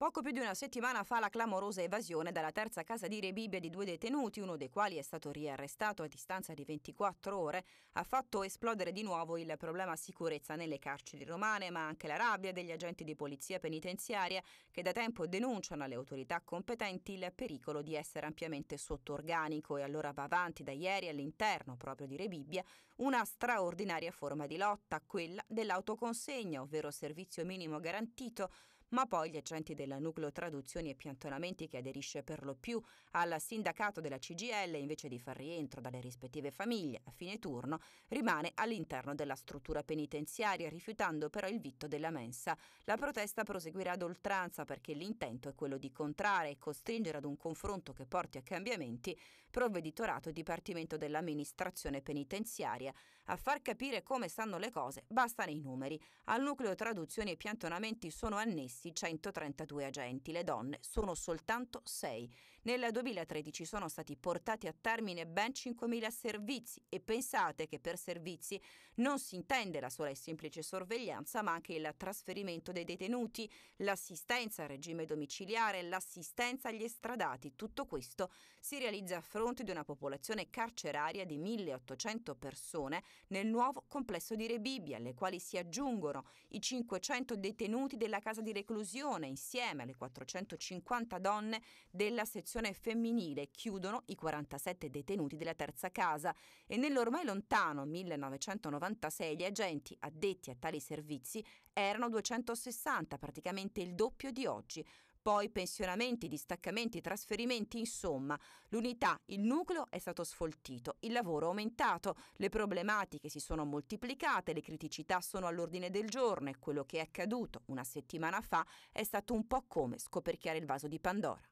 Poco più di una settimana fa la clamorosa evasione dalla terza casa di Rebibbia di due detenuti, uno dei quali è stato riarrestato a distanza di 24 ore, ha fatto esplodere di nuovo il problema sicurezza nelle carceri romane, ma anche la rabbia degli agenti di polizia penitenziaria che da tempo denunciano alle autorità competenti il pericolo di essere ampiamente sotto organico e allora va avanti da ieri all'interno proprio di Rebibbia una straordinaria forma di lotta, quella dell'autoconsegna, ovvero servizio minimo garantito, ma poi gli agenti della Nucleo Traduzioni e Piantonamenti che aderisce per lo più al sindacato della CGL invece di far rientro dalle rispettive famiglie a fine turno rimane all'interno della struttura penitenziaria rifiutando però il vitto della mensa. La protesta proseguirà ad oltranza perché l'intento è quello di contrare e costringere ad un confronto che porti a cambiamenti provveditorato e Dipartimento dell'Amministrazione Penitenziaria. A far capire come stanno le cose bastano i numeri. Al Nucleo Traduzioni e Piantonamenti sono annessi complessi 132 agenti, le donne sono soltanto 6. Nel 2013 sono stati portati a termine ben 5.000 servizi e pensate che per servizi non si intende la sola e semplice sorveglianza ma anche il trasferimento dei detenuti, l'assistenza al regime domiciliare, l'assistenza agli estradati. Tutto questo si realizza a fronte di una popolazione carceraria di 1.800 persone nel nuovo complesso di Rebibbia, alle quali si aggiungono i 500 detenuti della casa di reclusione esclusione insieme alle 450 donne della sezione femminile chiudono i 47 detenuti della terza casa e nell'ormai lontano 1996 gli agenti addetti a tali servizi erano 260, praticamente il doppio di oggi. Poi pensionamenti, distaccamenti, trasferimenti, insomma, l'unità, il nucleo è stato sfoltito, il lavoro è aumentato, le problematiche si sono moltiplicate, le criticità sono all'ordine del giorno e quello che è accaduto una settimana fa è stato un po' come scoperchiare il vaso di Pandora.